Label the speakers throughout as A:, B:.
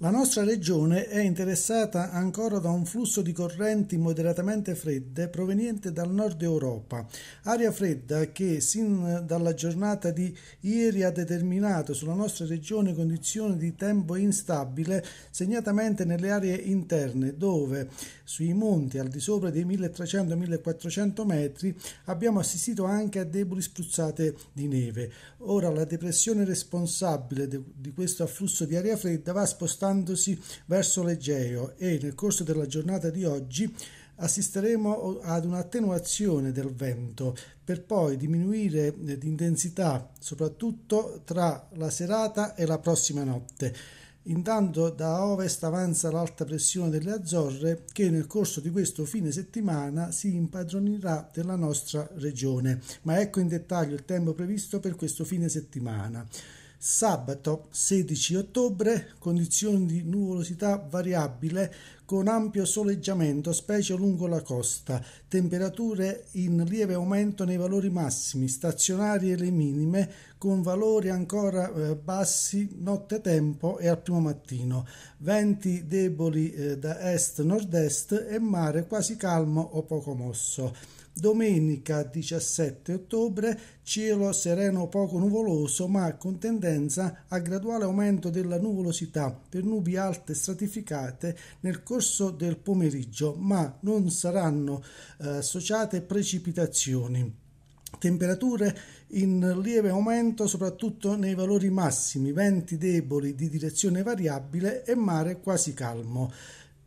A: La nostra regione è interessata ancora da un flusso di correnti moderatamente fredde proveniente dal nord Europa, aria fredda che sin dalla giornata di ieri ha determinato sulla nostra regione condizioni di tempo instabile, segnatamente nelle aree interne dove sui monti al di sopra dei 1300-1400 metri abbiamo assistito anche a deboli spruzzate di neve. Ora la depressione responsabile di questo afflusso di aria fredda va spostata spostandosi verso l'Egeo e nel corso della giornata di oggi assisteremo ad un'attenuazione del vento per poi diminuire di intensità soprattutto tra la serata e la prossima notte. Intanto da ovest avanza l'alta pressione delle Azzorre che nel corso di questo fine settimana si impadronirà della nostra regione, ma ecco in dettaglio il tempo previsto per questo fine settimana. Sabato 16 ottobre, condizioni di nuvolosità variabile con ampio soleggiamento, specie lungo la costa, temperature in lieve aumento nei valori massimi, stazionari e le minime, con valori ancora eh, bassi nottetempo e al primo mattino, venti deboli eh, da est-nord-est e mare quasi calmo o poco mosso. Domenica 17 ottobre cielo sereno poco nuvoloso ma con tendenza a graduale aumento della nuvolosità per nubi alte stratificate nel corso corso del pomeriggio, ma non saranno eh, associate precipitazioni. Temperature in lieve aumento soprattutto nei valori massimi, venti deboli di direzione variabile e mare quasi calmo.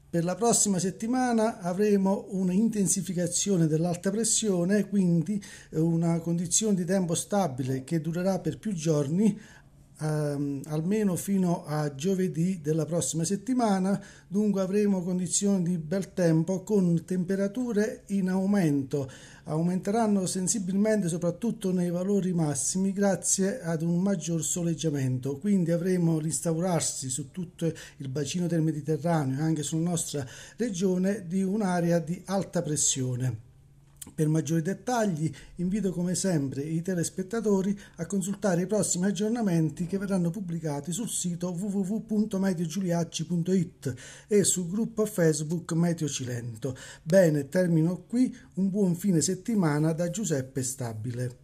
A: Per la prossima settimana avremo un'intensificazione dell'alta pressione, quindi una condizione di tempo stabile che durerà per più giorni ehm, almeno fino a giovedì della prossima settimana, dunque avremo condizioni di bel tempo con temperature in aumento, aumenteranno sensibilmente soprattutto nei valori massimi grazie ad un maggior soleggiamento, quindi avremo l'instaurarsi su tutto il bacino del Mediterraneo e anche sulla nostra regione di un'area di alta pressione. Per maggiori dettagli invito come sempre i telespettatori a consultare i prossimi aggiornamenti che verranno pubblicati sul sito www.meteogiuliacci.it e sul gruppo Facebook Meteo Cilento. Bene, termino qui, un buon fine settimana da Giuseppe Stabile.